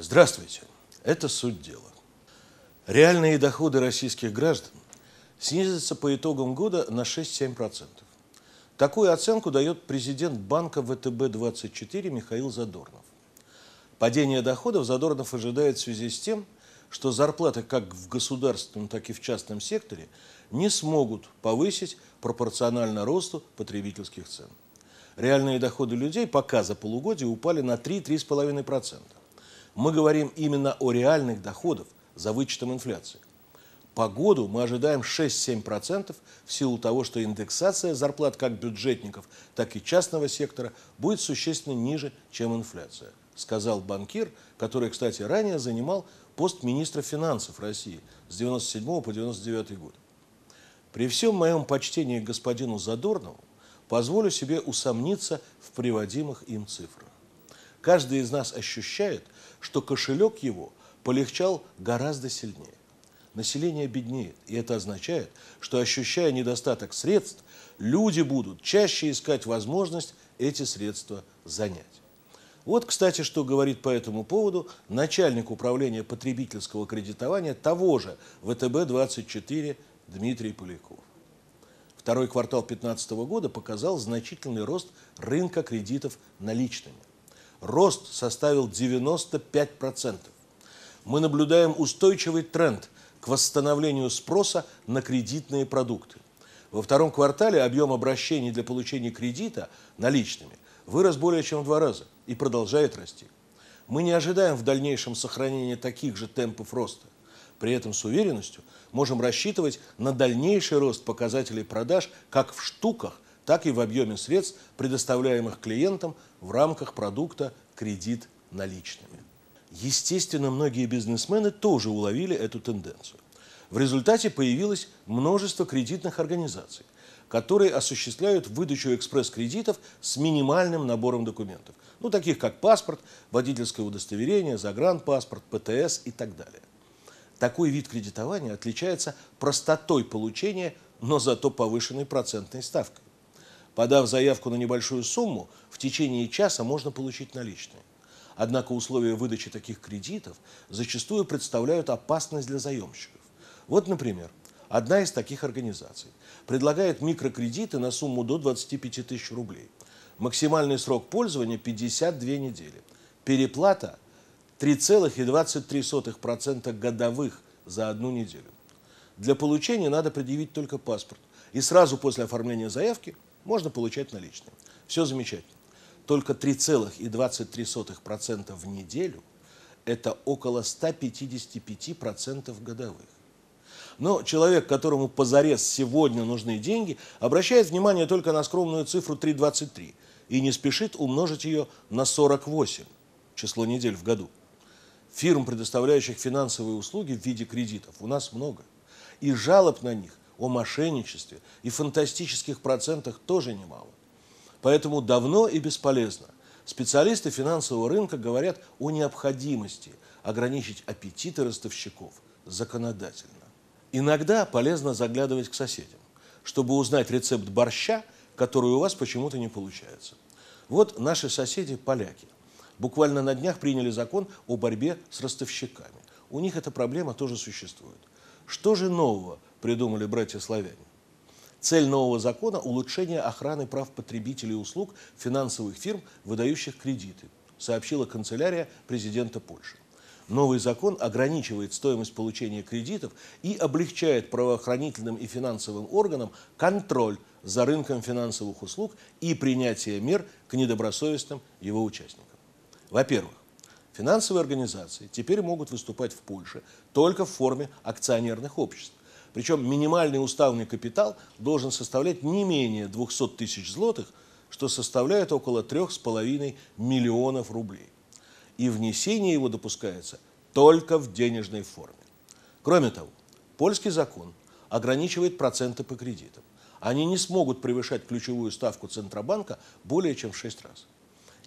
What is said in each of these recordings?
Здравствуйте. Это суть дела. Реальные доходы российских граждан снизятся по итогам года на 6-7%. Такую оценку дает президент банка ВТБ-24 Михаил Задорнов. Падение доходов Задорнов ожидает в связи с тем, что зарплаты как в государственном, так и в частном секторе не смогут повысить пропорционально росту потребительских цен. Реальные доходы людей пока за полугодие упали на 3-3,5%. Мы говорим именно о реальных доходах за вычетом инфляции. По году мы ожидаем 6-7% в силу того, что индексация зарплат как бюджетников, так и частного сектора будет существенно ниже, чем инфляция, сказал банкир, который, кстати, ранее занимал пост министра финансов России с 1997 по 1999 год. При всем моем почтении господину Задорнову позволю себе усомниться в приводимых им цифрах. Каждый из нас ощущает – что кошелек его полегчал гораздо сильнее. Население беднеет, и это означает, что ощущая недостаток средств, люди будут чаще искать возможность эти средства занять. Вот, кстати, что говорит по этому поводу начальник управления потребительского кредитования того же ВТБ-24 Дмитрий Поляков. Второй квартал 2015 года показал значительный рост рынка кредитов наличными рост составил 95%. Мы наблюдаем устойчивый тренд к восстановлению спроса на кредитные продукты. Во втором квартале объем обращений для получения кредита наличными вырос более чем в два раза и продолжает расти. Мы не ожидаем в дальнейшем сохранения таких же темпов роста. При этом с уверенностью можем рассчитывать на дальнейший рост показателей продаж как в штуках, так и в объеме средств, предоставляемых клиентам в рамках продукта «Кредит наличными». Естественно, многие бизнесмены тоже уловили эту тенденцию. В результате появилось множество кредитных организаций, которые осуществляют выдачу экспресс-кредитов с минимальным набором документов. Ну, таких как паспорт, водительское удостоверение, загранпаспорт, ПТС и так далее. Такой вид кредитования отличается простотой получения, но зато повышенной процентной ставкой. Подав заявку на небольшую сумму, в течение часа можно получить наличные. Однако условия выдачи таких кредитов зачастую представляют опасность для заемщиков. Вот, например, одна из таких организаций предлагает микрокредиты на сумму до 25 тысяч рублей. Максимальный срок пользования 52 недели. Переплата 3,23% годовых за одну неделю. Для получения надо предъявить только паспорт. И сразу после оформления заявки – можно получать наличные. Все замечательно. Только 3,23% в неделю – это около 155% годовых. Но человек, которому позарез сегодня нужны деньги, обращает внимание только на скромную цифру 3,23 и не спешит умножить ее на 48, число недель в году. Фирм, предоставляющих финансовые услуги в виде кредитов, у нас много. И жалоб на них – о мошенничестве и фантастических процентах тоже немало. Поэтому давно и бесполезно. Специалисты финансового рынка говорят о необходимости ограничить аппетиты ростовщиков законодательно. Иногда полезно заглядывать к соседям, чтобы узнать рецепт борща, который у вас почему-то не получается. Вот наши соседи – поляки. Буквально на днях приняли закон о борьбе с ростовщиками. У них эта проблема тоже существует. Что же нового придумали братья-славяне. Цель нового закона – улучшение охраны прав потребителей услуг финансовых фирм, выдающих кредиты, сообщила канцелярия президента Польши. Новый закон ограничивает стоимость получения кредитов и облегчает правоохранительным и финансовым органам контроль за рынком финансовых услуг и принятие мер к недобросовестным его участникам. Во-первых, финансовые организации теперь могут выступать в Польше только в форме акционерных обществ. Причем минимальный уставный капитал должен составлять не менее 200 тысяч злотых, что составляет около 3,5 миллионов рублей. И внесение его допускается только в денежной форме. Кроме того, польский закон ограничивает проценты по кредитам. Они не смогут превышать ключевую ставку Центробанка более чем в 6 раз.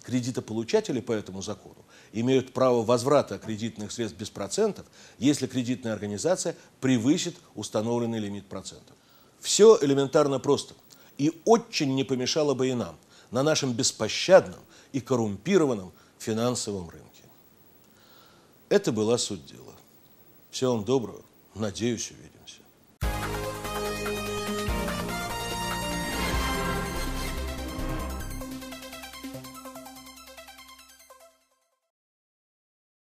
Кредитополучатели по этому закону имеют право возврата кредитных средств без процентов, если кредитная организация превысит установленный лимит процентов. Все элементарно просто. И очень не помешало бы и нам на нашем беспощадном и коррумпированном финансовом рынке. Это была суть дела. Всего вам доброго. Надеюсь, увидимся.